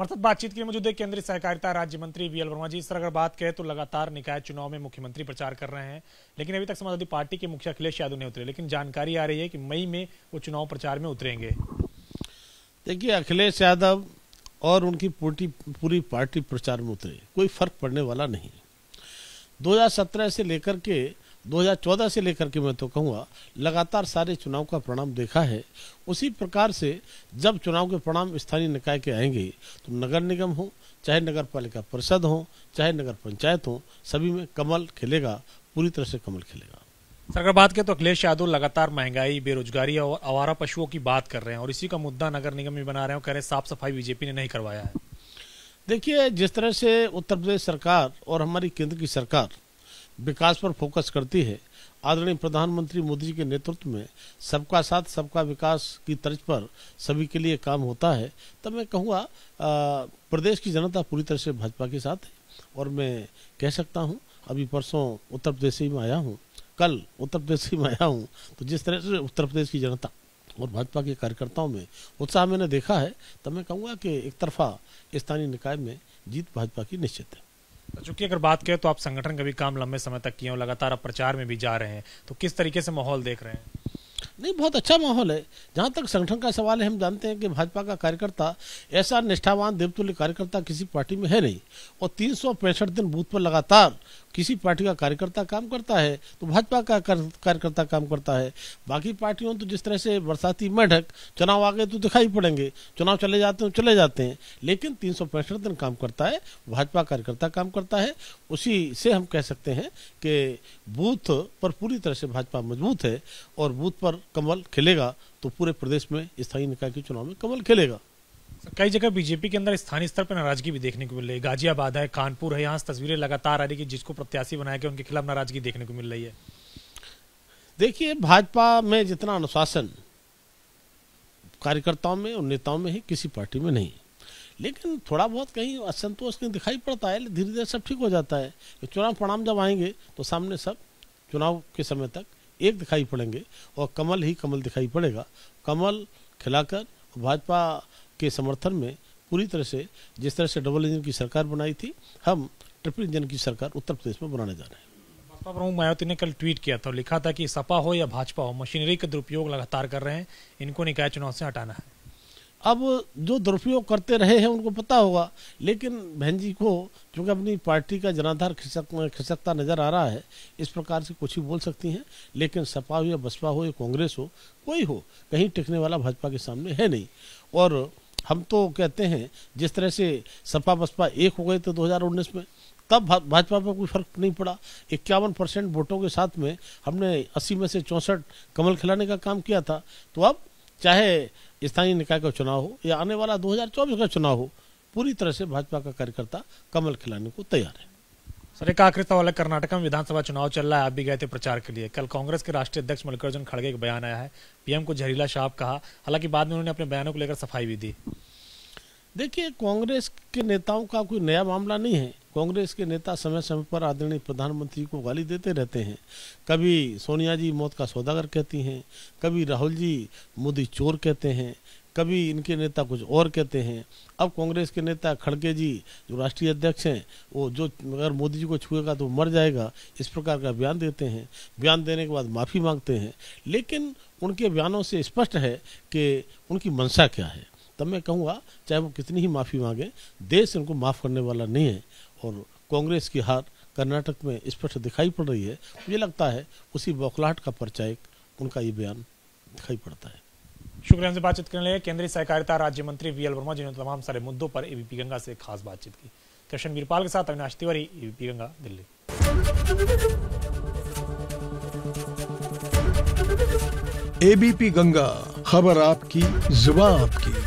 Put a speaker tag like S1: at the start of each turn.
S1: मरसद बातचीत के लिए मौजूद केंद्रीय सहकारिता राज्य मंत्री V L Verma ji sir अगर बात करें तो लगातार निकाय चुनाव में मुख्यमंत्री प्रचार कर रहे हैं लेकिन अभी तक समाजवादी पार्टी के मुख्य अखिलेश यादव नहीं उतरे लेकिन जानकारी आ रही है कि मई में वो चुनाव प्रचार में उतरेंगे
S2: देखिए अखिलेश यादव और उनकी पूरी पूरी पार्टी प्रचार में उतरे कोई फर्क पड़ने वाला नहीं दो से लेकर के 2014 से लेकर के मैं तो कहूँगा लगातार सारे चुनाव का परिणाम देखा है उसी प्रकार से जब चुनाव के परिणाम स्थानीय निकाय के आएंगे तो नगर निगम हो चाहे नगर पालिका परिषद हो चाहे नगर पंचायत हो सभी में कमल खिलेगा पूरी तरह से कमल खिलेगा
S1: सर अगर बात करें तो अखिलेश यादव लगातार महंगाई बेरोजगारी और आवारा पशुओं की बात कर रहे हैं और इसी का मुद्दा नगर निगम में बना रहे हैं कह रहे साफ सफाई बीजेपी ने नहीं करवाया है
S2: देखिए जिस तरह से उत्तर प्रदेश सरकार और हमारी केंद्र की सरकार विकास पर फोकस करती है आदरणीय प्रधानमंत्री मोदी जी के नेतृत्व में सबका साथ सबका विकास की तर्ज पर सभी के लिए काम होता है तब मैं कहूँगा प्रदेश की जनता पूरी तरह से भाजपा के साथ है और मैं कह सकता हूँ अभी परसों उत्तर प्रदेश से ही मैं आया हूँ कल उत्तर प्रदेश से ही मैं आया हूँ तो जिस तरह से उत्तर प्रदेश की जनता और भाजपा के कार्यकर्ताओं में उत्साह मैंने देखा है तब मैं कहूँगा कि एक तरफा स्थानीय निकाय में जीत भाजपा की निश्चित है
S1: चूंकि अगर बात करें तो आप संगठन का भी काम लंबे समय तक किए लगातार आप प्रचार में भी जा रहे हैं तो किस तरीके से माहौल देख रहे हैं
S2: नहीं बहुत अच्छा माहौल है जहाँ तक संगठन का सवाल है हम जानते हैं कि भाजपा का कार्यकर्ता ऐसा निष्ठावान देवतुल्य कार्यकर्ता किसी पार्टी में है नहीं और तीन दिन बूथ पर लगातार किसी पार्टी का कार्यकर्ता काम करता है तो भाजपा का कार्यकर्ता काम करता है बाकी पार्टियों तो जिस तरह से बरसाती मेढक चुनाव आ गए तो दिखाई पड़ेंगे चुनाव चले जाते हैं तो चले जाते हैं लेकिन तीन दिन काम करता है भाजपा कार्यकर्ता काम करता है उसी से हम कह सकते हैं कि बूथ पर पूरी तरह से भाजपा मजबूत है और बूथ पर कमल खिलेगा तो पूरे प्रदेश में स्थानीय निकाय के चुनाव में कमल खिलेगा
S1: कई जगह बीजेपी के अंदर स्थानीय स्तर पर नाराजगी भी देखने को मिल रही है गाजियाबाद है कानपुर है यहाँ तस्वीरें लगातार आ रही है जिसको प्रत्याशी बनाया गया उनके खिलाफ नाराजगी देखने को मिल रही है
S2: देखिए भाजपा में जितना अनुशासन कार्यकर्ताओं में और नेताओं में है किसी पार्टी में नहीं लेकिन थोड़ा बहुत कहीं असंतोष कहीं दिखाई पड़ता है धीरे धीरे सब ठीक हो जाता है चुनाव परिणाम जब आएंगे तो सामने सब चुनाव के समय तक एक दिखाई पड़ेंगे और कमल ही कमल दिखाई पड़ेगा कमल खिलाकर भाजपा के समर्थन में पूरी तरह से जिस तरह से डबल इंजन की सरकार बनाई थी हम ट्रिपल इंजन की सरकार उत्तर प्रदेश में बनाने जा रहे हैं
S1: बसपा प्रमुख मायावती ने कल ट्वीट किया था लिखा था कि सपा हो या भाजपा हो मशीनरी का दुरुपयोग लगातार कर रहे हैं इनको निकाय चुनाव से हटाना है
S2: अब जो दुरुपयोग करते रहे हैं उनको पता होगा लेकिन बहन जी को क्योंकि अपनी पार्टी का जनाधार खिसक खिसकता नज़र आ रहा है इस प्रकार से कुछ ही बोल सकती हैं लेकिन सपा हो या बसपा हो या कांग्रेस हो कोई हो कहीं टिकने वाला भाजपा के सामने है नहीं और हम तो कहते हैं जिस तरह से सपा बसपा एक हो गए थे दो में तब भाजपा पर कोई फर्क नहीं पड़ा इक्यावन परसेंट वोटों के साथ में हमने अस्सी में से चौंसठ कमल खिलाने का काम किया था तो अब चाहे स्थानीय निकाय का चुनाव हो या आने वाला 2024 का चुनाव हो
S1: पूरी तरह से भाजपा का कार्यकर्ता कमल खिलाने को तैयार है सर एक आखिरी सवाल है कर्नाटक में विधानसभा चुनाव चल रहा है आप भी गए थे प्रचार के लिए कल कांग्रेस के राष्ट्रीय अध्यक्ष मल्लिकार्जुन खड़गे एक बयान आया है पीएम को जहरीला शाप कहा हालांकि बाद में उन्होंने अपने बयानों को लेकर सफाई भी दी
S2: देखिए कांग्रेस के नेताओं का कोई नया मामला नहीं है कांग्रेस के नेता समय समय पर आदरणीय प्रधानमंत्री को गाली देते रहते हैं कभी सोनिया जी मौत का सौदागर कहती हैं कभी राहुल जी मोदी चोर कहते हैं कभी इनके नेता कुछ और कहते हैं अब कांग्रेस के नेता खड़गे जी जो राष्ट्रीय अध्यक्ष हैं वो जो अगर मोदी जी को छुएगा तो मर जाएगा इस प्रकार का बयान देते हैं बयान देने के बाद माफ़ी मांगते हैं लेकिन उनके बयानों से स्पष्ट है कि उनकी मंशा क्या है तब मैं कहूँगा चाहे वो कितनी ही माफ़ी मांगे देश उनको माफ़ करने वाला नहीं है और कांग्रेस की हार कर्नाटक में स्पष्ट दिखाई पड़ रही है मुझे लगता है उसी बौखलाहट का परिचय उनका ये बयान दिखाई
S1: पड़ता है शुक्रिया से बातचीत करने लगे केंद्रीय सहकारिता राज्य मंत्री वी एल वर्मा जिन्होंने तमाम सारे मुद्दों पर एबीपी गंगा से खास बातचीत की कृष्ण वीरपाल के साथ अविनाश तिवारी एबीपी गंगा दिल्ली एबीपी गंगा खबर आपकी जुबा आपकी